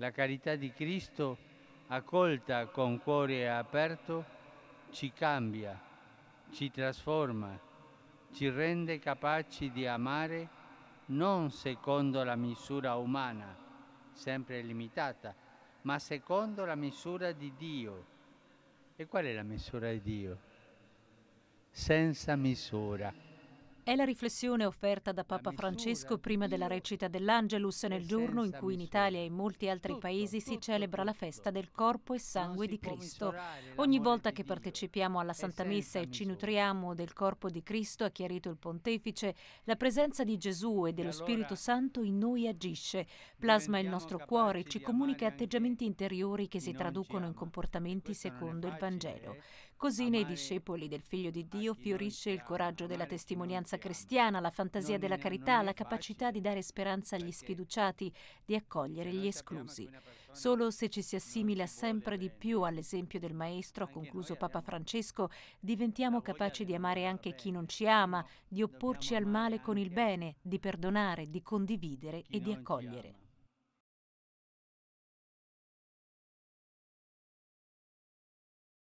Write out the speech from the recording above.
La carità di Cristo, accolta con cuore aperto, ci cambia, ci trasforma, ci rende capaci di amare non secondo la misura umana, sempre limitata, ma secondo la misura di Dio. E qual è la misura di Dio? Senza misura. È la riflessione offerta da Papa Francesco prima della recita dell'Angelus nel giorno in cui in Italia e in molti altri paesi si celebra la festa del corpo e sangue di Cristo. Ogni volta che partecipiamo alla Santa Messa e ci nutriamo del corpo di Cristo, ha chiarito il Pontefice, la presenza di Gesù e dello Spirito Santo in noi agisce, plasma il nostro cuore, ci comunica atteggiamenti interiori che si traducono in comportamenti secondo il Vangelo. Eh. Così nei discepoli del Figlio di Dio fiorisce il coraggio della testimonianza cristiana, la fantasia della carità, la capacità di dare speranza agli sfiduciati, di accogliere gli esclusi. Solo se ci si assimila sempre di più all'esempio del Maestro, ha concluso Papa Francesco, diventiamo capaci di amare anche chi non ci ama, di opporci al male con il bene, di perdonare, di condividere e di accogliere.